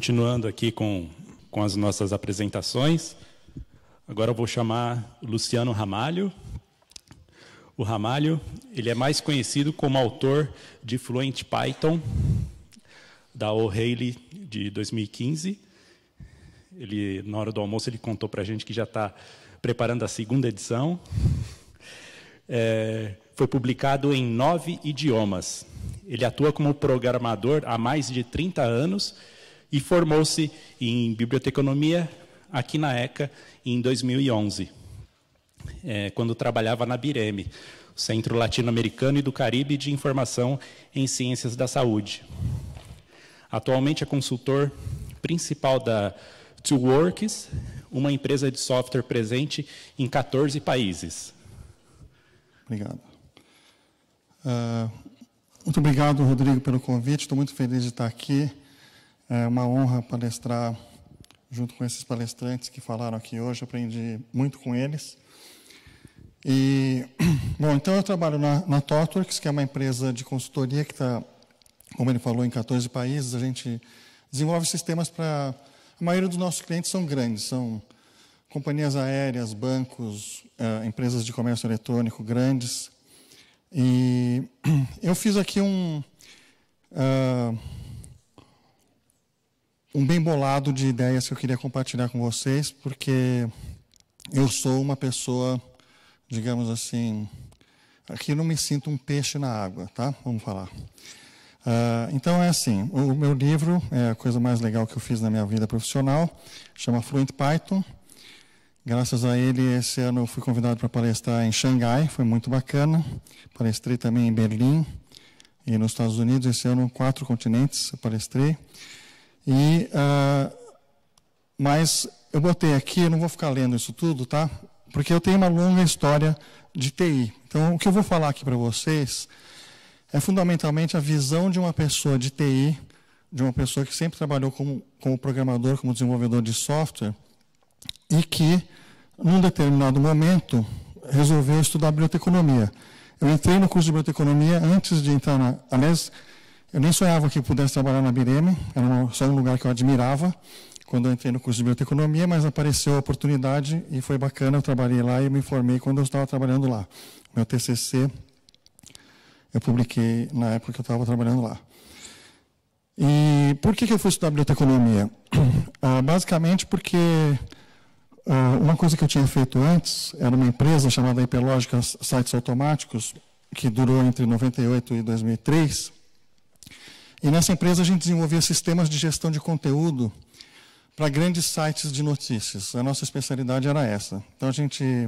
continuando aqui com, com as nossas apresentações, agora eu vou chamar Luciano Ramalho. O Ramalho, ele é mais conhecido como autor de Fluent Python, da O'Reilly de 2015. Ele, na hora do almoço, ele contou para a gente que já está preparando a segunda edição. É, foi publicado em nove idiomas. Ele atua como programador há mais de 30 anos e formou-se em biblioteconomia aqui na ECA em 2011, é, quando trabalhava na Bireme, Centro Latino-Americano e do Caribe de Informação em Ciências da Saúde. Atualmente é consultor principal da Two Works, uma empresa de software presente em 14 países. Obrigado. Uh, muito obrigado, Rodrigo, pelo convite. Estou muito feliz de estar aqui. É uma honra palestrar junto com esses palestrantes que falaram aqui hoje, aprendi muito com eles. E, bom, então eu trabalho na, na Tortworks, que é uma empresa de consultoria que está, como ele falou, em 14 países. A gente desenvolve sistemas para. A maioria dos nossos clientes são grandes, são companhias aéreas, bancos, eh, empresas de comércio eletrônico grandes. E eu fiz aqui um. Uh, um bem bolado de ideias que eu queria compartilhar com vocês, porque eu sou uma pessoa, digamos assim, aqui não me sinto um peixe na água, tá? Vamos falar. Uh, então é assim, o meu livro é a coisa mais legal que eu fiz na minha vida profissional, chama Fluent Python. Graças a ele, esse ano eu fui convidado para palestrar em Xangai, foi muito bacana. Palestrei também em Berlim e nos Estados Unidos, esse ano quatro continentes eu palestrei. E, uh, mas eu botei aqui, eu não vou ficar lendo isso tudo, tá? Porque eu tenho uma longa história de TI. Então, o que eu vou falar aqui para vocês é fundamentalmente a visão de uma pessoa de TI, de uma pessoa que sempre trabalhou como, como programador, como desenvolvedor de software, e que, num determinado momento, resolveu estudar biblioteconomia. Eu entrei no curso de biblioteconomia antes de entrar na. Aliás, eu nem sonhava que pudesse trabalhar na Bireme, era só um lugar que eu admirava quando eu entrei no curso de biblioteconomia, mas apareceu a oportunidade e foi bacana, eu trabalhei lá e me informei quando eu estava trabalhando lá. Meu TCC eu publiquei na época que eu estava trabalhando lá. E por que, que eu fui estudar biblioteconomia? Ah, basicamente porque ah, uma coisa que eu tinha feito antes era uma empresa chamada Hiperlógica Sites Automáticos, que durou entre 98 e 2003, e nessa empresa a gente desenvolvia sistemas de gestão de conteúdo para grandes sites de notícias. A nossa especialidade era essa. Então a gente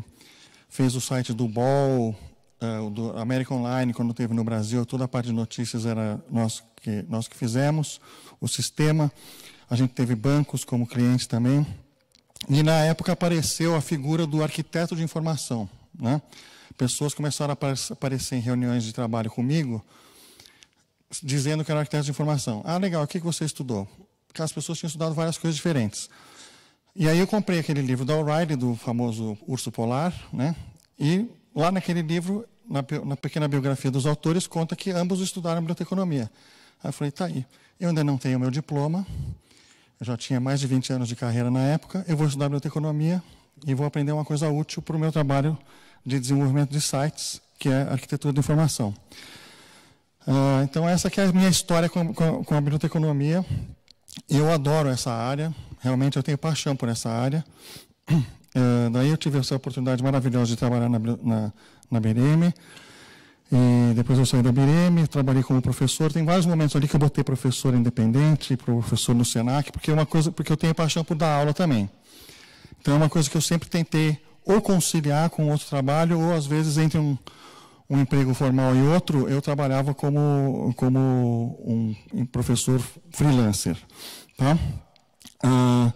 fez o site do BOL, eh, do América Online, quando teve no Brasil, toda a parte de notícias era nós que, nós que fizemos, o sistema. A gente teve bancos como cliente também. E na época apareceu a figura do arquiteto de informação. Né? Pessoas começaram a aparecer em reuniões de trabalho comigo dizendo que era arquiteto de informação. Ah, legal, o que você estudou? Porque as pessoas tinham estudado várias coisas diferentes. E aí eu comprei aquele livro da O'Reilly, do famoso Urso Polar, né? e lá naquele livro, na, na pequena biografia dos autores, conta que ambos estudaram biblioteconomia. Aí eu falei, tá aí, eu ainda não tenho meu diploma, eu já tinha mais de 20 anos de carreira na época, eu vou estudar biblioteconomia e vou aprender uma coisa útil para o meu trabalho de desenvolvimento de sites, que é arquitetura de informação. Ah, então, essa que é a minha história com, com, com a biblioteconomia. Eu adoro essa área, realmente eu tenho paixão por essa área. Eh, daí eu tive essa oportunidade maravilhosa de trabalhar na, na, na BRM. E depois eu saí da BRM, trabalhei como professor. Tem vários momentos ali que eu botei professor independente, professor no SENAC, porque é uma coisa, porque eu tenho paixão por dar aula também. Então é uma coisa que eu sempre tentei ou conciliar com outro trabalho, ou às vezes entre um, um emprego formal e outro, eu trabalhava como, como um, professor freelancer. Tá? Ah,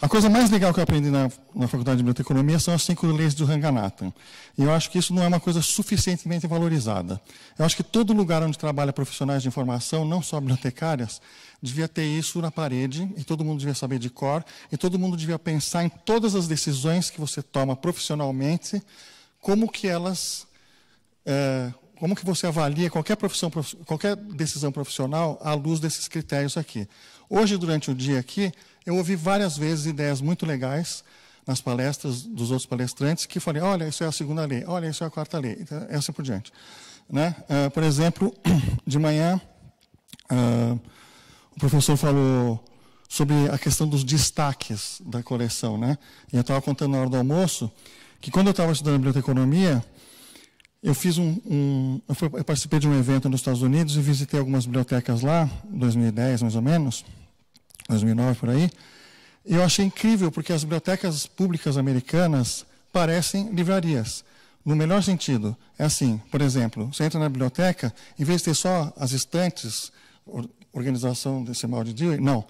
a coisa mais legal que eu aprendi na, na Faculdade de Biblioteconomia são as cinco leis do Ranganathan. E eu acho que isso não é uma coisa suficientemente valorizada. Eu acho que todo lugar onde trabalha profissionais de informação, não só bibliotecárias, devia ter isso na parede, e todo mundo devia saber de cor, e todo mundo devia pensar em todas as decisões que você toma profissionalmente, como que elas é, como que você avalia qualquer, profissão, qualquer decisão profissional à luz desses critérios aqui. Hoje, durante o dia aqui, eu ouvi várias vezes ideias muito legais nas palestras dos outros palestrantes que falei, olha, isso é a segunda lei, olha, isso é a quarta lei, então, é assim por diante. Né? Uh, por exemplo, de manhã, uh, o professor falou sobre a questão dos destaques da coleção. Né? E eu estava contando na hora do almoço que quando eu estava estudando biblioteconomia, eu fiz um, um eu, fui, eu participei de um evento nos Estados Unidos e visitei algumas bibliotecas lá, 2010 mais ou menos, 2009 por aí. E eu achei incrível porque as bibliotecas públicas americanas parecem livrarias. No melhor sentido, é assim, por exemplo, você entra na biblioteca, em vez de ter só as estantes, organização desse mal de Dewey, não.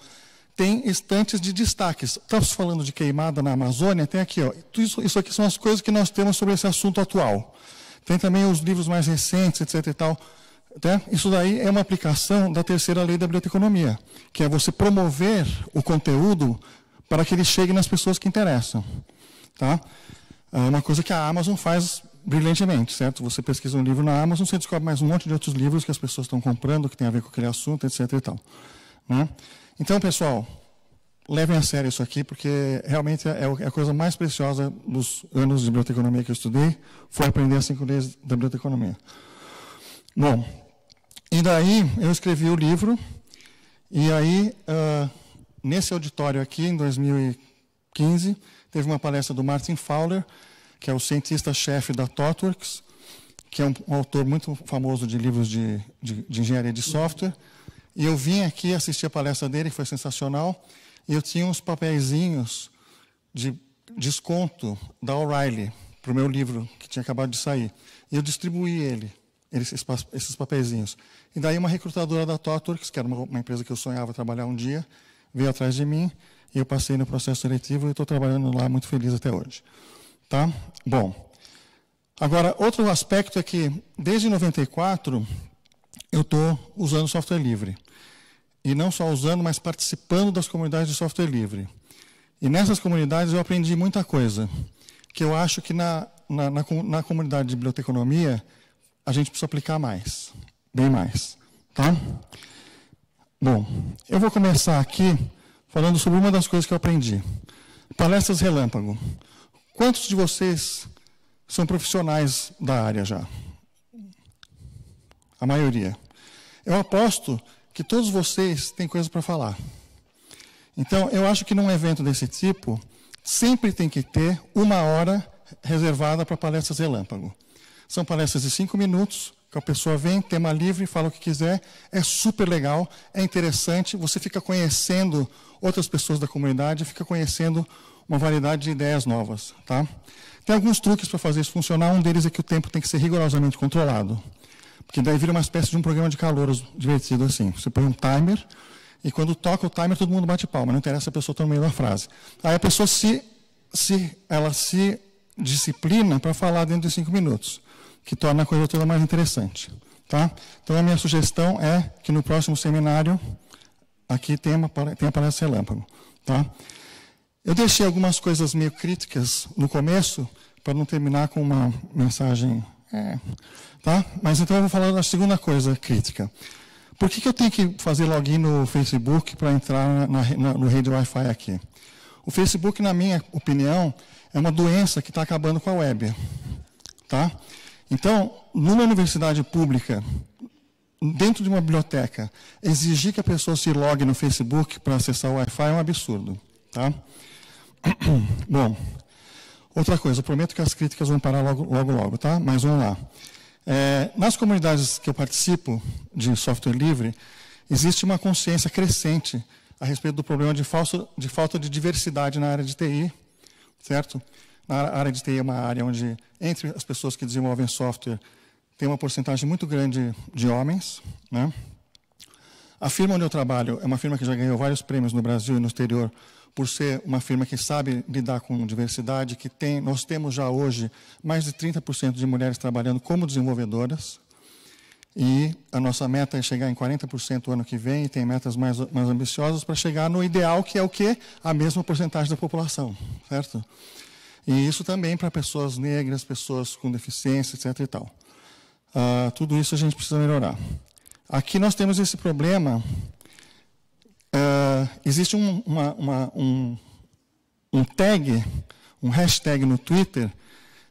Tem estantes de destaques. Estamos falando de queimada na Amazônia, tem aqui, ó. isso aqui são as coisas que nós temos sobre esse assunto atual. Tem também os livros mais recentes, etc. E tal. Né? Isso daí é uma aplicação da terceira lei da biblioteconomia, que é você promover o conteúdo para que ele chegue nas pessoas que interessam. Tá? É uma coisa que a Amazon faz brilhantemente, certo? Você pesquisa um livro na Amazon, você descobre mais um monte de outros livros que as pessoas estão comprando, que tem a ver com aquele assunto, etc. E tal, né? Então, pessoal, levem a sério isso aqui, porque realmente é, é, é a coisa mais preciosa dos anos de biblioteconomia que eu estudei, foi aprender as cinco leis da biblioteconomia. Bom, e daí eu escrevi o livro, e aí, uh, nesse auditório aqui, em 2015, teve uma palestra do Martin Fowler, que é o cientista-chefe da ThoughtWorks, que é um, um, autor muito famoso de livros de, de, de engenharia de software, e eu vim aqui assistir a palestra dele, que foi sensacional, e eu tinha uns papeizinhos de desconto da O'Reilly para o meu livro que tinha acabado de sair. E eu distribuí ele, esses, esses papeizinhos. E daí uma recrutadora da Totworks, que era uma, uma empresa que eu sonhava trabalhar um dia, veio atrás de mim e eu passei no processo seletivo e estou trabalhando lá muito feliz até hoje. Tá? Bom. Agora, outro aspecto é que, desde 94, eu estou usando software livre e não só usando, mas participando das comunidades de software livre. E nessas comunidades eu aprendi muita coisa, que eu acho que na, na, na, na comunidade de biblioteconomia a gente precisa aplicar mais, bem mais. Tá? Bom, eu vou começar aqui falando sobre uma das coisas que eu aprendi. Palestras relâmpago. Quantos de vocês são profissionais da área já? A maioria. Eu aposto que todos vocês têm coisa para falar. Então, eu acho que num evento desse tipo, sempre tem que ter uma hora reservada para palestras relâmpago. São palestras de cinco minutos, que a pessoa vem, tema livre, fala o que quiser, é super legal, é interessante, você fica conhecendo outras pessoas da comunidade, fica conhecendo uma variedade de ideias novas. Tá? Tem alguns truques para fazer isso funcionar, um deles é que o tempo tem que ser rigorosamente controlado. Porque daí vira uma espécie de um programa de calor divertido assim. Você põe um timer e quando toca o timer todo mundo bate palma, não interessa a pessoa estar tá no meio da frase. Aí a pessoa se, se, ela se disciplina para falar dentro de cinco minutos, que torna a coisa toda mais interessante. Tá? Então a minha sugestão é que no próximo seminário aqui tenha, uma, tenha palestra relâmpago. Tá? Eu deixei algumas coisas meio críticas no começo, para não terminar com uma mensagem é. Tá? Mas então eu vou falar da segunda coisa crítica. Por que, que eu tenho que fazer login no Facebook para entrar na, na, no rede Wi-Fi aqui? O Facebook, na minha opinião, é uma doença que está acabando com a web. Tá? Então, numa universidade pública, dentro de uma biblioteca, exigir que a pessoa se logue no Facebook para acessar o Wi-Fi é um absurdo. Tá? Bom, Outra coisa, eu prometo que as críticas vão parar logo, logo, logo tá? Mas vamos lá. É, nas comunidades que eu participo de software livre, existe uma consciência crescente a respeito do problema de, falso, de falta de diversidade na área de TI, certo? Na área de TI é uma área onde, entre as pessoas que desenvolvem software, tem uma porcentagem muito grande de homens. Né? A firma onde eu trabalho é uma firma que já ganhou vários prêmios no Brasil e no exterior por ser uma firma que sabe lidar com diversidade, que tem, nós temos já hoje mais de 30% de mulheres trabalhando como desenvolvedoras, e a nossa meta é chegar em 40% o ano que vem, e tem metas mais, mais ambiciosas para chegar no ideal, que é o quê? A mesma porcentagem da população, certo? E isso também para pessoas negras, pessoas com deficiência, etc. E tal. Uh, tudo isso a gente precisa melhorar. Aqui nós temos esse problema ah, existe um, uma, uma, um, um tag, um hashtag no Twitter,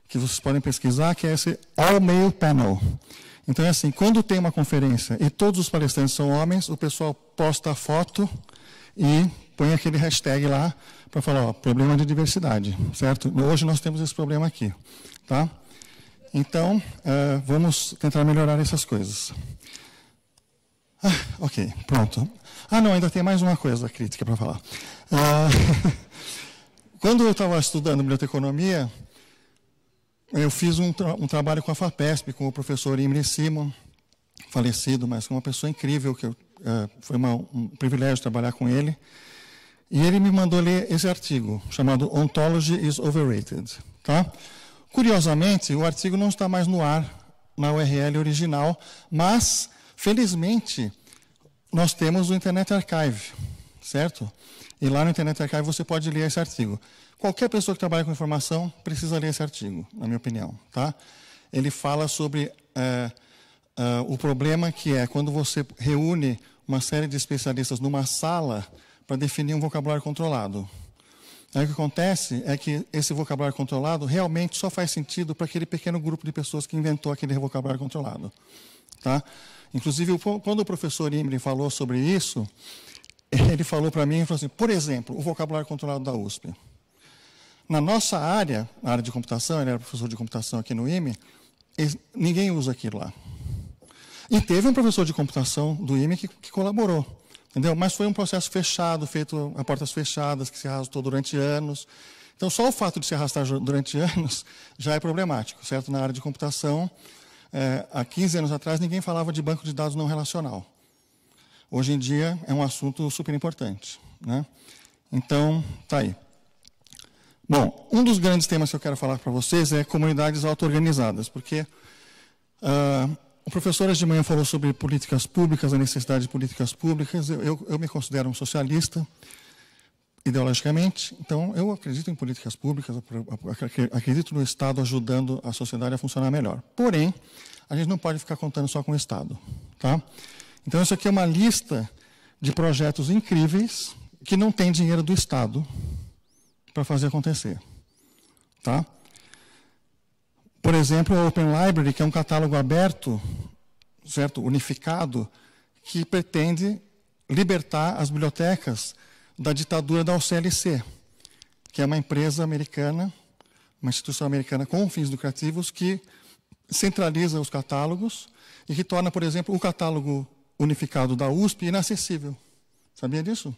que vocês podem pesquisar, que é esse All Male Panel. Então é assim, quando tem uma conferência e todos os palestrantes são homens, o pessoal posta a foto e põe aquele hashtag lá para falar, ó, problema de diversidade, certo? Hoje nós temos esse problema aqui, tá? Então, uh, vamos tentar melhorar essas coisas. Ah, ok, pronto. Ah, não, ainda tem mais uma coisa crítica para falar. Ah, quando eu estava estudando biblioteconomia, eu fiz um, tra um, trabalho com a FAPESP, com o professor Imre Simon, falecido, mas uma pessoa incrível, que eu, é, foi uma, um privilégio trabalhar com ele. E ele me mandou ler esse artigo, chamado Ontology is Overrated. Tá? Curiosamente, o artigo não está mais no ar na URL original, mas Felizmente, nós temos o Internet Archive, certo? E lá no Internet Archive você pode ler esse artigo. Qualquer pessoa que trabalha com informação precisa ler esse artigo, na minha opinião, tá? Ele fala sobre é, é, o problema que é quando você reúne uma série de especialistas numa sala para definir um vocabulário controlado. Aí o que acontece é que esse vocabulário controlado realmente só faz sentido para aquele pequeno grupo de pessoas que inventou aquele vocabulário controlado. Tá? Inclusive, quando o professor Imre falou sobre isso, ele falou para mim, falou assim, por exemplo, o vocabulário controlado da USP. Na nossa área, na área de computação, ele era professor de computação aqui no IME, ninguém usa aquilo lá. E teve um professor de computação do IME que, que, colaborou, entendeu? Mas foi um processo fechado, feito a portas fechadas, que se arrastou durante anos. Então, só o fato de se arrastar durante anos já é problemático, certo? Na área de computação, é, há 15 anos atrás, ninguém falava de banco de dados não relacional. Hoje em dia, é um assunto super importante. Né? Então, tá aí. Bom, um dos grandes temas que eu quero falar para vocês é comunidades auto-organizadas, porque uh, o professor hoje de manhã falou sobre políticas públicas, a necessidade de políticas públicas. Eu, eu, eu me considero um socialista, ideologicamente. Então, eu acredito em políticas públicas, acredito no Estado ajudando a sociedade a funcionar melhor. Porém, a gente não pode ficar contando só com o Estado. Tá? Então, isso aqui é uma lista de projetos incríveis que não tem dinheiro do Estado para fazer acontecer. Tá? Por exemplo, a Open Library, que é um catálogo aberto, certo, unificado, que pretende libertar as bibliotecas da ditadura da OCLC, que é uma empresa americana, uma instituição americana com fins lucrativos que centraliza os catálogos e que torna, por exemplo, o catálogo unificado da USP inacessível. Sabia disso?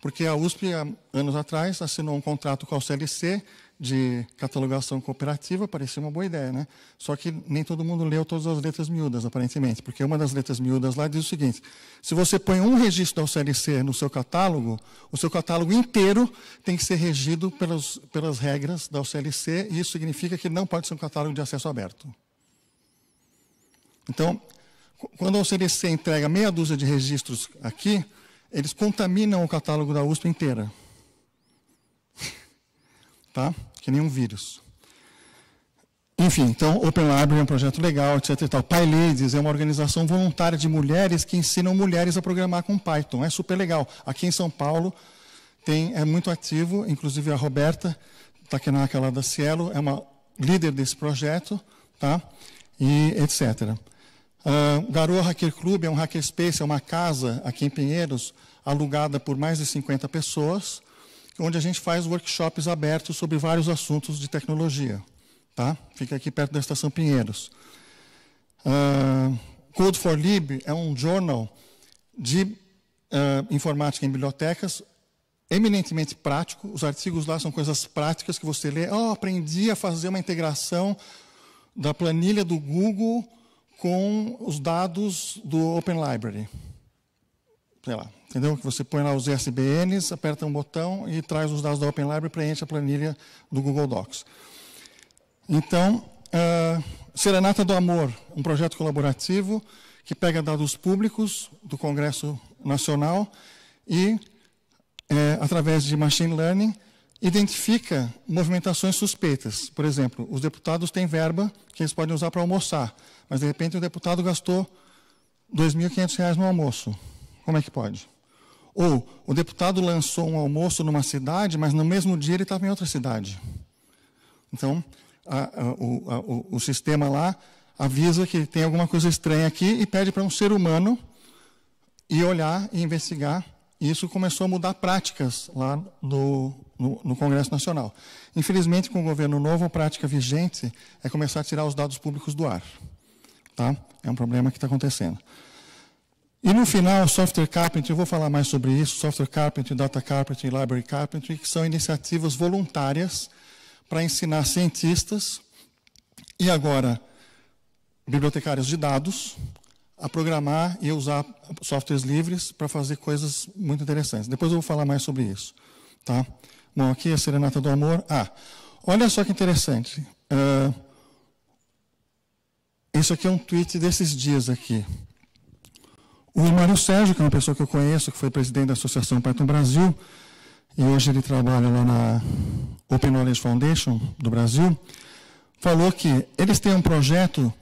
Porque a USP, há anos atrás, assinou um contrato com a OCLC de catalogação cooperativa parecia uma boa ideia, né? Só que nem todo mundo leu todas as letras miúdas, aparentemente, porque uma das letras miúdas lá diz o seguinte: se você põe um registro da OCLC no seu catálogo, o seu catálogo inteiro tem que ser regido pelas, pelas regras da OCLC, e isso significa que não pode ser um catálogo de acesso aberto. Então, quando a OCLC entrega meia dúzia de registros aqui, eles contaminam o catálogo da USP inteira tá? Que nem um vírus. Enfim, então, Open Library é um projeto legal, etc. E tal. Ladies é uma organização voluntária de mulheres que ensinam mulheres a programar com Python. É super legal. Aqui em São Paulo tem, é muito ativo, inclusive a Roberta Takenaka, lá da Cielo, é uma líder desse projeto, tá? e etc. Uh, ah, Garoa Hacker Club é um hackerspace, é uma casa aqui em Pinheiros, alugada por mais de 50 pessoas, onde a gente faz workshops abertos sobre vários assuntos de tecnologia. Tá? Fica aqui perto da Estação Pinheiros. Uh, Code for Lib é um jornal de uh, informática em bibliotecas eminentemente prático. Os artigos lá são coisas práticas que você lê. Oh, aprendi a fazer uma integração da planilha do Google com os dados do Open Library. Sei lá, Entendeu? Que você põe lá os ISBNs, aperta um botão e traz os dados da Open Library e preenche a planilha do Google Docs. Então, uh, Serenata do Amor, um projeto colaborativo que pega dados públicos do Congresso Nacional e, é, através de machine learning, identifica movimentações suspeitas. Por exemplo, os deputados têm verba que eles podem usar para almoçar, mas de repente o deputado gastou R$ 2.500 no almoço. Como é que pode? Ou o deputado lançou um almoço numa cidade, mas no mesmo dia ele estava em outra cidade. Então, a, a, o, a, o, o sistema lá avisa que tem alguma coisa estranha aqui e pede para um ser humano ir olhar e investigar. E isso começou a mudar práticas lá no, no, no, Congresso Nacional. Infelizmente, com o governo novo, a prática vigente é começar a tirar os dados públicos do ar. Tá? É um problema que está acontecendo. E no final, software carpentry, eu vou falar mais sobre isso, software carpentry, data carpentry, library carpentry, que são iniciativas voluntárias para ensinar cientistas e agora bibliotecários de dados a programar e usar softwares livres para fazer coisas muito interessantes. Depois eu vou falar mais sobre isso. Tá? Bom, aqui é a Serenata do Amor. Ah, olha só que interessante. Uh, isso aqui é um tweet desses dias aqui. O Mário Sérgio, que é uma pessoa que eu conheço, que foi presidente da Associação Python Brasil, e hoje ele trabalha lá na Open Knowledge Foundation do Brasil, falou que eles têm um projeto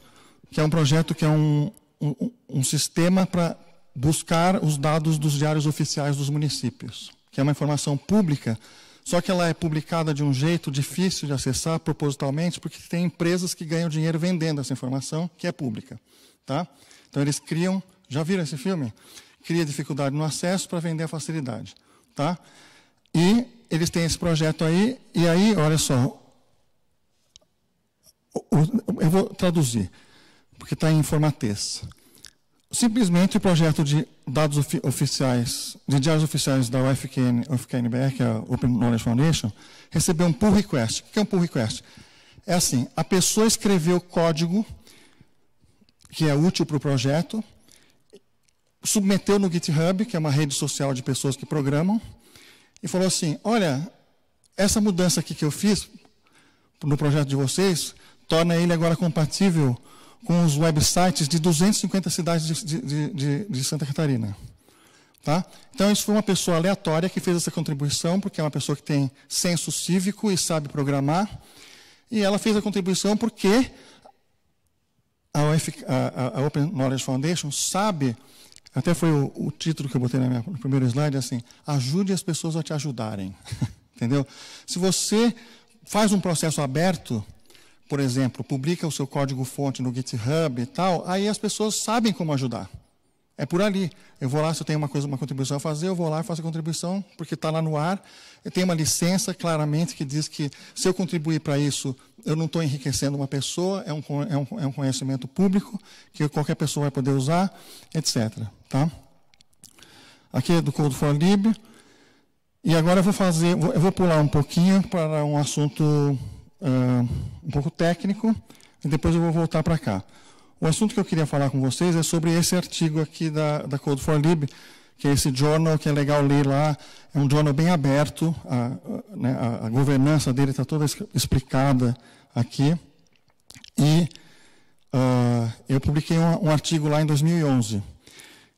que é um projeto que é um, um, um sistema para buscar os dados dos diários oficiais dos municípios, que é uma informação pública, só que ela é publicada de um jeito difícil de acessar propositalmente, porque tem empresas que ganham dinheiro vendendo essa informação, que é pública. Tá? Então, eles criam já viram esse filme? Cria dificuldade no acesso para vender a facilidade. Tá? E eles têm esse projeto aí, e aí, olha só. Eu vou traduzir, porque está em formatez. Simplesmente o projeto de dados oficiais, de diários oficiais da UFQN, que é a Open Knowledge Foundation, recebeu um pull request. O que é um pull request? É assim, a pessoa escreveu código que é útil para o projeto, submeteu no GitHub, que é uma rede social de pessoas que programam, e falou assim: Olha, essa mudança aqui que eu fiz no projeto de vocês torna ele agora compatível com os websites de 250 cidades de, de, de, de Santa Catarina. Tá? Então, isso foi uma pessoa aleatória que fez essa contribuição, porque é uma pessoa que tem senso cívico e sabe programar. E ela fez a contribuição porque a, UF, a, a Open Knowledge Foundation sabe até foi o, o título que eu botei minha, no primeiro slide, é assim, ajude as pessoas a te ajudarem. Entendeu? Se você faz um processo aberto, por exemplo, publica o seu código-fonte no GitHub e tal, aí as pessoas sabem como ajudar. É por ali. Eu vou lá, se eu tenho uma coisa, uma contribuição a fazer, eu vou lá e faço a contribuição, porque está lá no ar. Eu tenho uma licença, claramente, que diz que se eu contribuir para isso, eu não estou enriquecendo uma pessoa, é um, é, um, é um conhecimento público, que qualquer pessoa vai poder usar, etc. Tá? Aqui é do Code for Libre. E agora eu vou fazer, eu vou pular um pouquinho para um assunto uh, um pouco técnico, e depois eu vou voltar para cá. O assunto que eu queria falar com vocês é sobre esse artigo aqui da, da Code for Lib, que é esse journal que é legal ler lá. É um journal bem aberto, a, né, a, a governança dele está toda explicada aqui. E uh, eu publiquei um, um, artigo lá em 2011,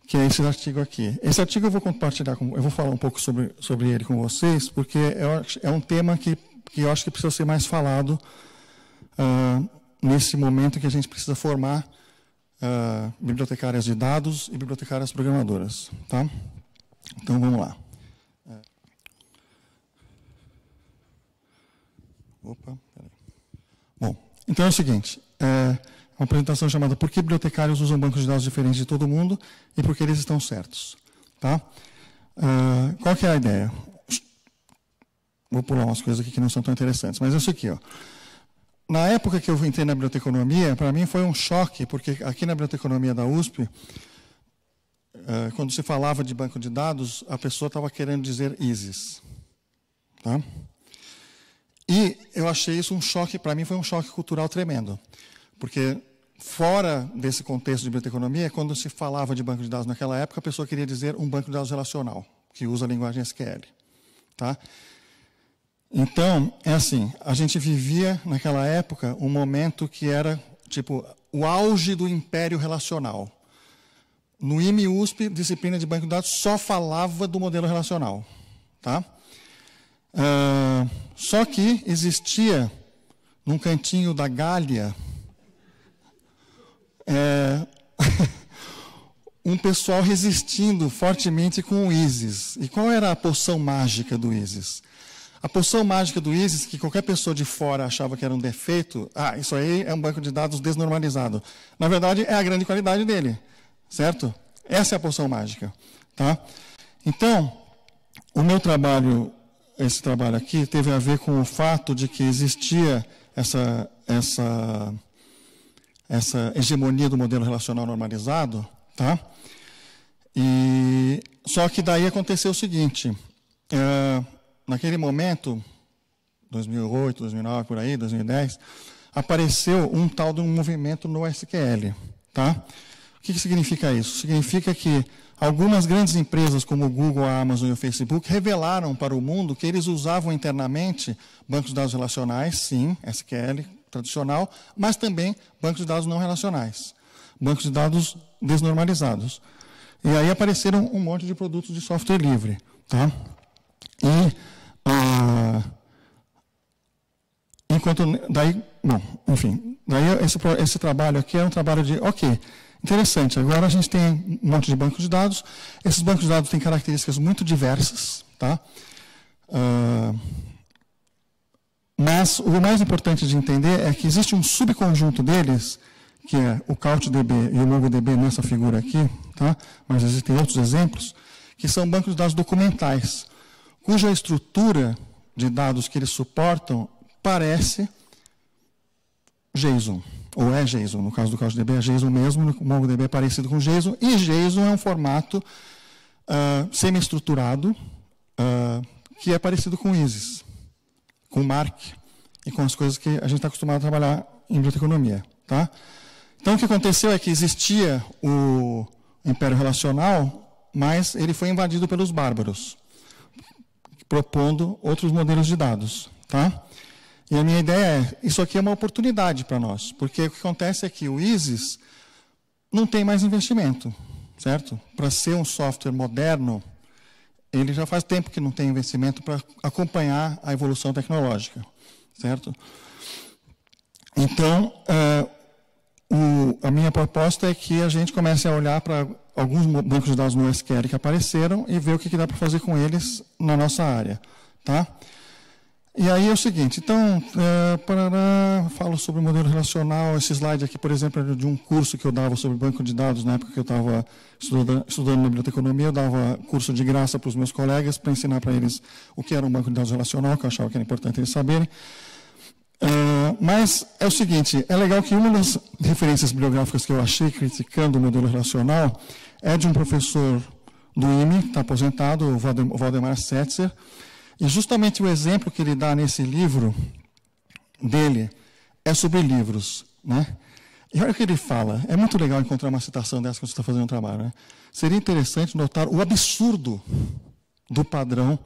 que é esse artigo aqui. Esse artigo eu vou compartilhar, com, eu vou falar um pouco sobre, sobre ele com vocês, porque é, é um tema que, que eu acho que precisa ser mais falado. Uh, nesse momento que a gente precisa formar uh, bibliotecárias de dados e bibliotecárias programadoras. Tá? Então, vamos lá. É. Opa, peraí. Bom, então é o seguinte, é uma apresentação chamada Por que bibliotecários usam bancos de dados diferentes de todo mundo e por que eles estão certos? Tá? Uh, qual que é a ideia? Vou pular umas coisas aqui que não são tão interessantes, mas é isso aqui. Ó. Na época que eu entrei na biblioteconomia, para mim foi um choque, porque aqui na biblioteconomia da USP, eh, quando se falava de banco de dados, a pessoa estava querendo dizer ISIS. Tá? E eu achei isso um choque, para mim foi um choque cultural tremendo. Porque fora desse contexto de biblioteconomia, quando se falava de banco de dados naquela época, a pessoa queria dizer um banco de dados relacional, que usa a linguagem SQL. Tá? Então, é assim, a gente vivia naquela época um momento que era tipo o auge do império relacional. No IME USP, disciplina de banco de dados só falava do modelo relacional, tá? Uh, só que existia num cantinho da Gália é, um pessoal resistindo fortemente com o ISIS. E qual era a poção mágica do ISIS? A porção mágica do ISIS, que qualquer pessoa de fora achava que era um defeito, ah, isso aí é um banco de dados desnormalizado. Na verdade, é a grande qualidade dele, certo? Essa é a porção mágica, tá? Então, o meu trabalho, esse trabalho aqui, teve a ver com o fato de que existia essa, essa, essa hegemonia do modelo relacional normalizado, tá? E só que daí aconteceu o seguinte. Eh, Naquele momento, 2008, 2009, por aí, 2010, apareceu um tal de um movimento no SQL. Tá? O que, que significa isso? Significa que algumas grandes empresas, como o Google, a Amazon e o Facebook, revelaram para o mundo que eles usavam internamente bancos de dados relacionais, sim, SQL tradicional, mas também bancos de dados não relacionais, bancos de dados desnormalizados. E aí apareceram um monte de produtos de software livre. Tá? E ah, enquanto daí, bom, enfim, daí esse, esse trabalho aqui é um trabalho de, ok, interessante. Agora a gente tem um monte de bancos de dados. Esses bancos de dados têm características muito diversas, tá? Ah, mas o mais importante de entender é que existe um subconjunto deles, que é o CouchDB e o MongoDB nessa figura aqui, tá? mas existem outros exemplos, que são bancos de dados documentais cuja estrutura de dados que eles suportam parece JSON, ou é JSON, no caso do CouchDB é JSON mesmo, o MongoDB é parecido com JSON, e JSON é um formato uh, semi-estruturado uh, que é parecido com ISIS, com MARC e com as coisas que a gente está acostumado a trabalhar em biblioteconomia. Tá? Então, o que aconteceu é que existia o Império Relacional, mas ele foi invadido pelos bárbaros propondo outros modelos de dados, tá? E a minha ideia é, isso aqui é uma oportunidade para nós, porque o que acontece é que o ISIS não tem mais investimento, certo? Para ser um software moderno, ele já faz tempo que não tem investimento para acompanhar a evolução tecnológica, certo? Então, uh, o, a minha proposta é que a gente comece a olhar para alguns bancos de dados no SQL que apareceram e ver o que, que dá para fazer com eles na nossa área. Tá? E aí é o seguinte, então, é, parará, falo sobre o modelo relacional, esse slide aqui, por exemplo, é de um curso que eu dava sobre banco de dados, na época que eu estava estudando, estudando na biblioteconomia, eu dava curso de graça para os meus colegas, para ensinar para eles o que era um banco de dados relacional, que eu achava que era importante eles saberem. Ah, mas é o seguinte, é legal que uma das referências bibliográficas que eu achei criticando o modelo relacional é de um professor do IME, está aposentado, o Valdemar Setzer, e justamente o exemplo que ele dá nesse livro dele é sobre livros. Né? E olha o que ele fala, é muito legal encontrar uma citação dessa quando você está fazendo um trabalho. Né? Seria interessante notar o absurdo do padrão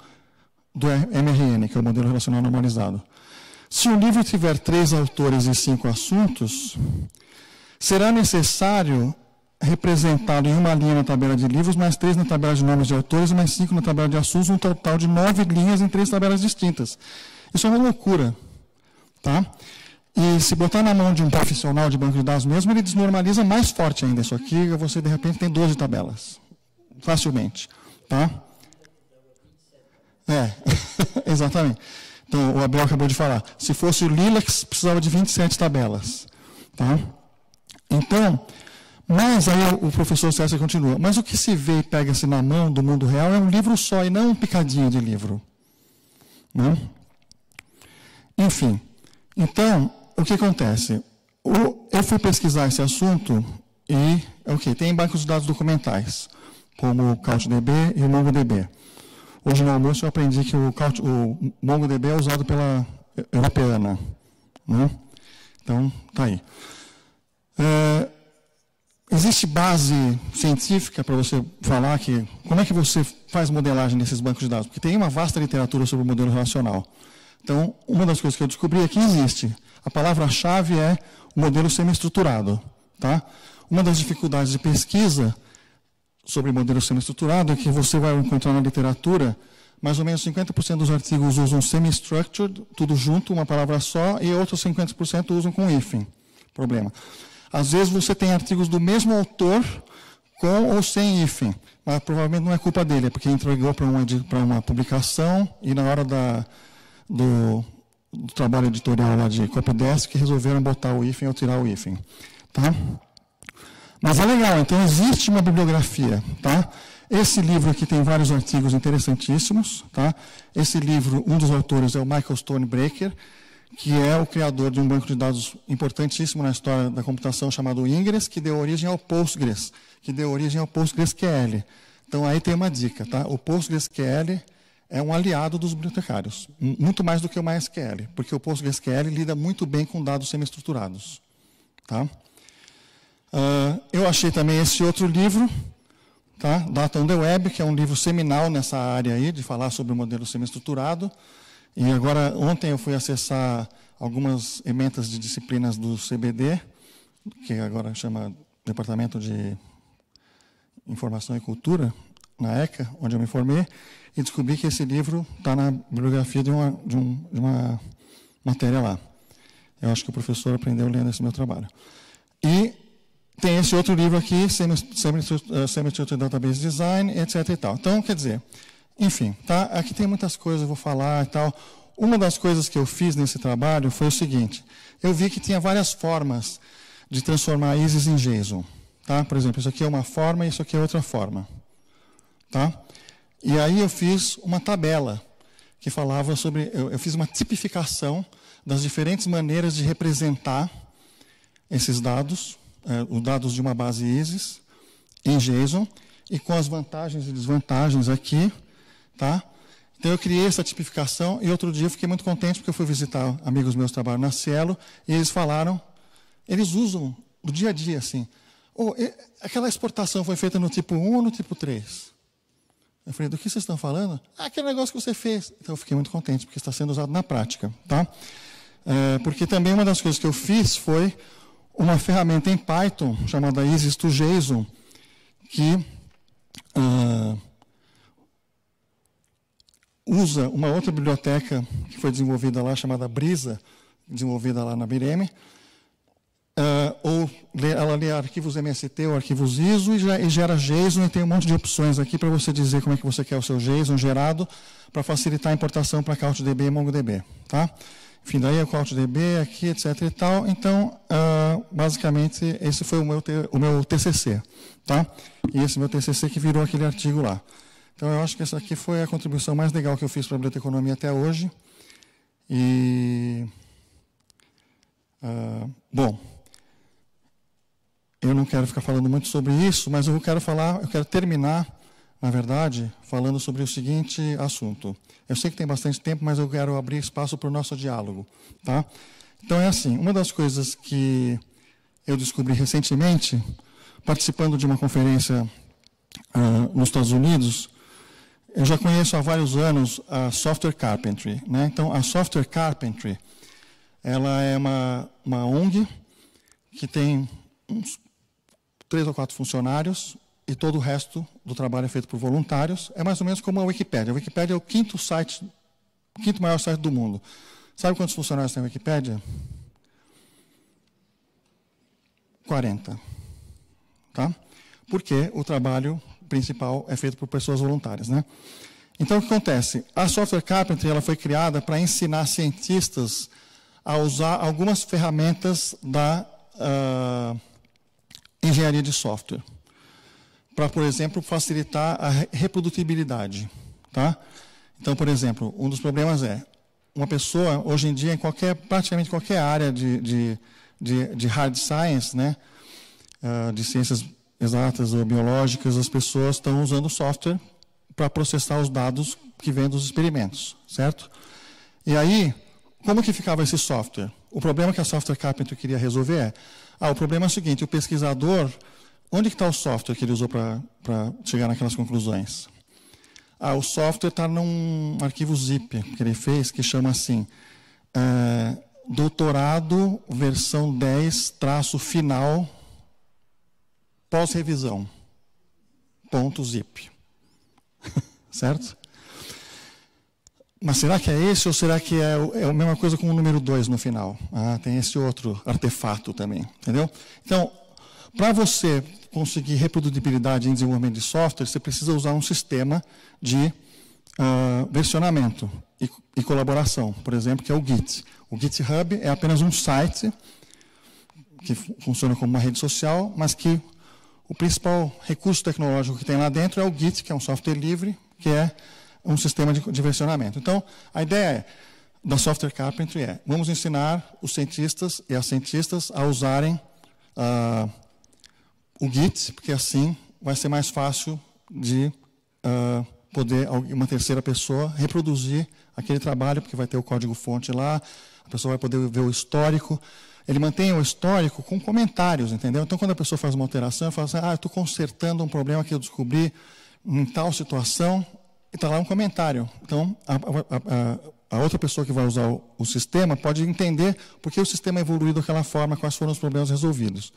do MRN, que é o modelo relacional normalizado. Se o livro tiver três autores e cinco assuntos, será necessário representado em uma linha na tabela de livros, mais três na tabela de nomes de autores, mais cinco na tabela de assuntos, um total de nove linhas em três tabelas distintas. Isso é uma loucura. Tá? E se botar na mão de um profissional de banco de dados mesmo, ele desnormaliza mais forte ainda. Isso aqui, você de repente tem 12 tabelas. Facilmente. Tá? É, exatamente. Então, o Abel acabou de falar. Se fosse o Lilacs, precisava de 27 tabelas. Tá? Então, mas aí o professor César continua. Mas o que se vê e pega-se na mão do mundo real é um livro só e não um picadinho de livro. Né? Enfim, então, o que acontece? Eu fui pesquisar esse assunto e, é ok, tem bancos de dados documentais, como o CouchDB e o MongoDB. Hoje no almoço eu aprendi que o, o MongoDB é usado pela Europeana. Né? Então, tá aí. É, existe base científica para você falar que como é que você faz modelagem nesses bancos de dados? Porque tem uma vasta literatura sobre o modelo relacional. Então, uma das coisas que eu descobri é que existe. A palavra-chave é o modelo semi-estruturado. Tá? Uma das dificuldades de pesquisa sobre modelo semi-estruturado que você vai encontrar na literatura, mais ou menos 50% dos artigos usam semi-structured, tudo junto, uma palavra só, e outros 50% usam com hífen. Problema. Às vezes você tem artigos do mesmo autor com ou sem hífen, mas provavelmente não é culpa dele, é porque entregou para uma, para uma publicação e na hora da, do, do trabalho editorial lá de Desk resolveram botar o hífen ou tirar o hífen. Tá? Mas é legal, então existe uma bibliografia, tá? Esse livro aqui tem vários artigos interessantíssimos, tá? Esse livro, um dos autores é o Michael Stonebreaker, que é o criador de um banco de dados importantíssimo na história da computação chamado Ingress, que deu origem ao Postgres, que deu origem ao PostgreSQL. Então aí tem uma dica, tá? O PostgreSQL é um aliado dos bibliotecários, muito mais do que o MySQL, porque o PostgreSQL lida muito bem com dados semiestruturados, tá? Ah, eu achei também esse outro livro, tá? Data on the Web, que é um livro seminal nessa área aí, de falar sobre o modelo semiestruturado. E agora, ontem eu fui acessar algumas ementas de disciplinas do CBD, que agora chama Departamento de Informação e Cultura, na ECA, onde eu me formei, e descobri que esse livro está na bibliografia de uma, de, um, de uma matéria lá. Eu acho que o professor aprendeu lendo esse meu trabalho. E tem esse outro livro aqui, Semi-Structured eh, Database Design, etc. E tal. Então, quer dizer, enfim, tá? aqui tem muitas coisas, eu vou falar e tal. Uma das coisas que eu fiz nesse trabalho foi o seguinte, eu vi que tinha várias formas de transformar ISIS em JSON. Tá? Por exemplo, isso aqui é uma forma e isso aqui é outra forma. Tá? E aí eu fiz uma tabela que falava sobre. Eu, eu, fiz uma tipificação das diferentes maneiras de representar esses dados eh, os dados de uma base ISIS em JSON e com as vantagens e desvantagens aqui, tá? Então eu criei essa tipificação e outro dia eu fiquei muito contente porque eu fui visitar amigos meus que trabalham na Cielo e eles falaram, eles usam no dia a dia assim, oh, e, aquela exportação foi feita no tipo 1 ou no tipo 3? Eu falei, do que vocês estão falando? Ah, aquele negócio que você fez. Então eu fiquei muito contente porque está sendo usado na prática, tá? É, porque também uma das coisas que eu fiz foi uma ferramenta em Python chamada isis to json que uh, usa uma outra biblioteca que foi desenvolvida lá chamada Brisa, desenvolvida lá na Bireme, uh, ah, ou ela lê arquivos MST ou arquivos ISO e, já, e gera JSON e tem um monte de opções aqui para você dizer como é que você quer o seu JSON gerado para facilitar a importação para CouchDB e MongoDB, tá? fim daí o CloudDB aqui, etc e tal. Então, uh, basicamente, esse foi o meu, o meu TCC, tá? E esse meu TCC que virou aquele artigo lá. Então, eu acho que essa aqui foi a contribuição mais legal que eu fiz para a biblioteconomia até hoje. E... Uh, bom, eu não quero ficar falando muito sobre isso, mas eu quero falar, eu quero terminar na verdade, falando sobre o seguinte assunto. Eu sei que tem bastante tempo, mas eu quero abrir espaço para o nosso diálogo, tá? Então é assim, uma das coisas que eu descobri recentemente, participando de uma conferência ah, nos Estados Unidos, eu já conheço há vários anos a Software Carpentry, né? Então a Software Carpentry, ela é uma, uma ONG que tem uns três ou quatro funcionários, e todo o resto do trabalho é feito por voluntários. É mais ou menos como a Wikipédia. A Wikipédia é o quinto site, o quinto maior site do mundo. Sabe quantos funcionários tem a Wikipédia? 40. Tá? Porque o trabalho principal é feito por pessoas voluntárias. Né? Então, o que acontece? A Software Carpentry ela foi criada para ensinar cientistas a usar algumas ferramentas da uh, engenharia de software para, por exemplo, facilitar a reprodutibilidade. Tá? Então, por exemplo, um dos problemas é uma pessoa, hoje em dia, em qualquer, praticamente qualquer área de, de, de, de hard science, né? Uh, de ciências exatas ou biológicas, as pessoas estão usando software para processar os dados que vêm dos experimentos, certo? E aí, como que ficava esse software? O problema que a Software Carpenter queria resolver é, ah, o problema é o seguinte, o pesquisador Onde está o software que ele usou para chegar naquelas conclusões? Ah, o software está num arquivo zip que ele fez, que chama assim, é, doutorado versão 10, traço final, pós-revisão, ponto zip. certo? Mas será que é esse ou será que é, é a mesma coisa com o número 2 no final? Ah, tem esse outro artefato também, entendeu? Então, para você conseguir reprodutibilidade em desenvolvimento de software, você precisa usar um sistema de uh, versionamento e, e, colaboração, por exemplo, que é o Git. O GitHub é apenas um site que funciona como uma rede social, mas que o principal recurso tecnológico que tem lá dentro é o Git, que é um software livre, que é um sistema de, de versionamento. Então, a ideia é, da Software Carpentry é, vamos ensinar os cientistas e as cientistas a usarem... Uh, o Git, porque assim vai ser mais fácil de uh, poder uma terceira pessoa reproduzir aquele trabalho, porque vai ter o código-fonte lá, a pessoa vai poder ver o histórico. Ele mantém o histórico com comentários, entendeu? Então, quando a pessoa faz uma alteração, ela fala assim, ah, estou consertando um problema que eu descobri em tal situação, e está lá um comentário. Então, a, a, a, a, outra pessoa que vai usar o, o, sistema pode entender por que o sistema evoluiu daquela forma, quais foram os problemas resolvidos.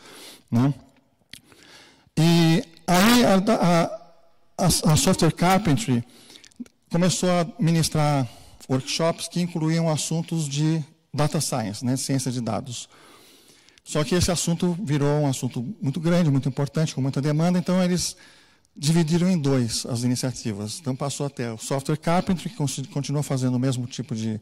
Né? E aí a, a, a, a Software Carpentry começou a ministrar workshops que incluíam assuntos de data science, né, ciência de dados. Só que esse assunto virou um assunto muito grande, muito importante, com muita demanda, então eles dividiram em dois as iniciativas. Então passou até o Software Carpentry, que continuou fazendo o mesmo tipo de,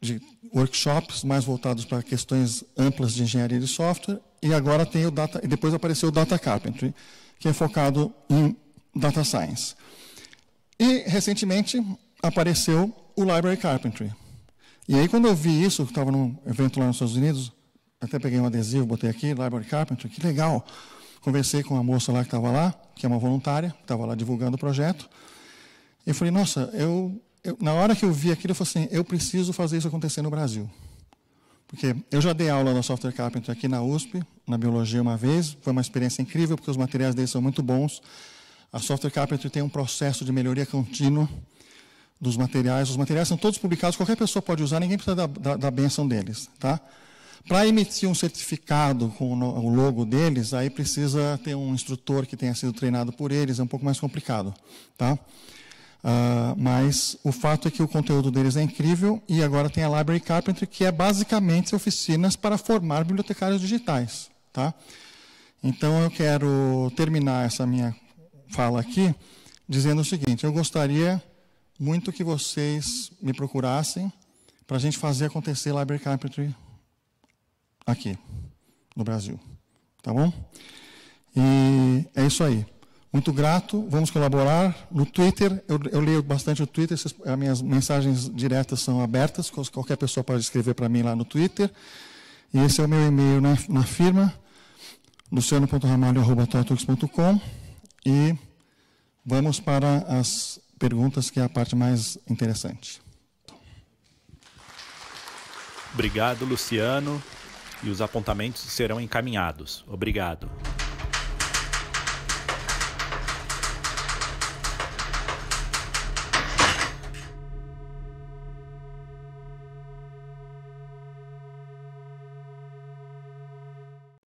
de workshops, mais voltados para questões amplas de engenharia de software, e agora tem o data, e depois apareceu o Data Carpentry, que é focado em data science. E recentemente apareceu o Library Carpentry. E aí quando eu vi isso, estava num evento lá nos Estados Unidos, até peguei um adesivo, botei aqui, Library Carpentry, que legal. Conversei com uma moça lá que estava lá, que é uma voluntária, estava lá divulgando o projeto. E falei, nossa, eu, eu, na hora que eu vi aquilo, eu falei assim, eu preciso fazer isso acontecer no Brasil. Porque eu já dei aula no Software Carpenter aqui na USP, na Biologia uma vez. Foi uma experiência incrível, porque os materiais deles são muito bons. A Software Carpenter tem um processo de melhoria contínua dos materiais. Os materiais são todos publicados, qualquer pessoa pode usar, ninguém precisa da, da, da benção deles. Tá? Para emitir um certificado com o logo deles, aí precisa ter um instrutor que tenha sido treinado por eles, é um pouco mais complicado. Tá? Uh, mas o fato é que o conteúdo deles é incrível e agora tem a Library Carpentry, que é basicamente oficinas para formar bibliotecários digitais. Tá? Então eu quero terminar essa minha fala aqui dizendo o seguinte: eu gostaria muito que vocês me procurassem para a gente fazer acontecer Library Carpentry aqui no Brasil. Tá bom? E é isso aí. Muito grato, vamos colaborar. No Twitter, eu, eu leio bastante o Twitter, as minhas mensagens diretas são abertas, qualquer pessoa pode escrever para mim lá no Twitter. E esse é o meu e-mail na, né, na firma, luciano.ramalho.com. E vamos para as perguntas, que é a parte mais interessante. Obrigado, Luciano. E os apontamentos serão encaminhados. Obrigado.